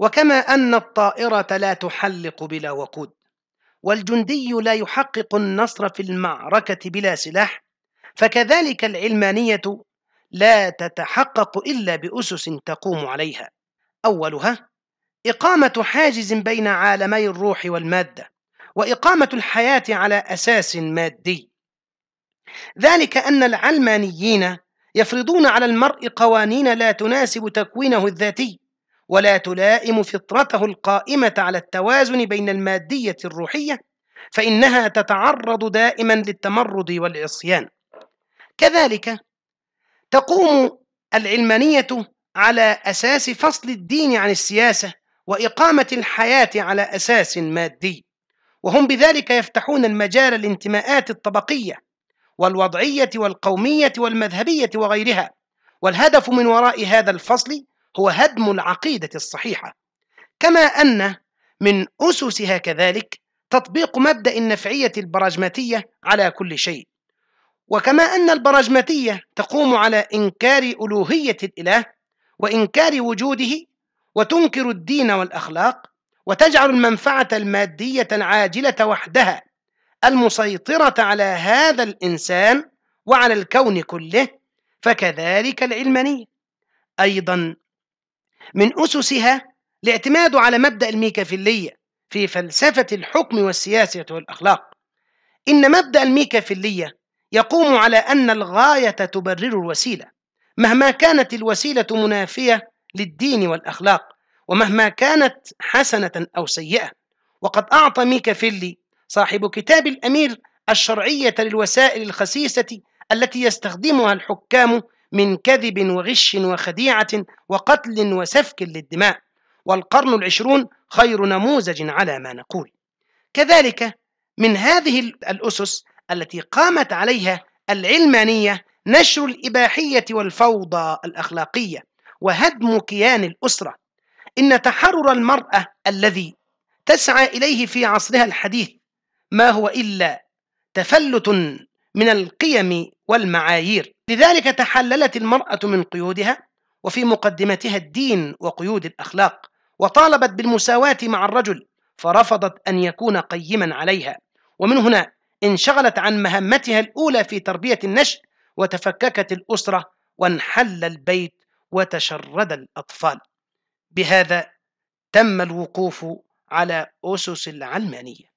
وكما أن الطائرة لا تحلق بلا وقود والجندي لا يحقق النصر في المعركة بلا سلاح فكذلك العلمانية لا تتحقق إلا بأسس تقوم عليها أولها إقامة حاجز بين عالمي الروح والمادة وإقامة الحياة على أساس مادي ذلك أن العلمانيين يفرضون على المرء قوانين لا تناسب تكوينه الذاتي ولا تلائم فطرته القائمة على التوازن بين المادية الروحية فإنها تتعرض دائما للتمرد والعصيان كذلك تقوم العلمانية على أساس فصل الدين عن السياسة وإقامة الحياة على أساس مادي وهم بذلك يفتحون المجال للانتماءات الطبقية والوضعية والقومية والمذهبية وغيرها والهدف من وراء هذا الفصل هو هدم العقيدة الصحيحة كما أن من أسسها كذلك تطبيق مبدأ النفعية البراجماتية على كل شيء وكما أن البراجماتية تقوم على إنكار ألوهية الإله وإنكار وجوده وتنكر الدين والأخلاق وتجعل المنفعة المادية العاجلة وحدها المسيطرة على هذا الإنسان وعلى الكون كله فكذلك العلمانية أيضا من أسسها الاعتماد على مبدأ الميكافيلية في فلسفة الحكم والسياسة والأخلاق إن مبدأ الميكافيلية يقوم على أن الغاية تبرر الوسيلة مهما كانت الوسيلة منافية للدين والأخلاق ومهما كانت حسنة أو سيئة وقد أعطى ميكافيلي صاحب كتاب الأمير الشرعية للوسائل الخسيسة التي يستخدمها الحكام من كذب وغش وخديعة وقتل وسفك للدماء والقرن العشرون خير نموذج على ما نقول كذلك من هذه الأسس التي قامت عليها العلمانية نشر الإباحية والفوضى الأخلاقية وهدم كيان الأسرة إن تحرر المرأة الذي تسعى إليه في عصرها الحديث ما هو إلا تفلت من القيم والمعايير لذلك تحللت المرأة من قيودها وفي مقدمتها الدين وقيود الأخلاق وطالبت بالمساواة مع الرجل فرفضت أن يكون قيما عليها ومن هنا انشغلت عن مهمتها الأولى في تربية النشء وتفككت الأسرة وانحل البيت وتشرد الأطفال بهذا تم الوقوف على أسس العلمانية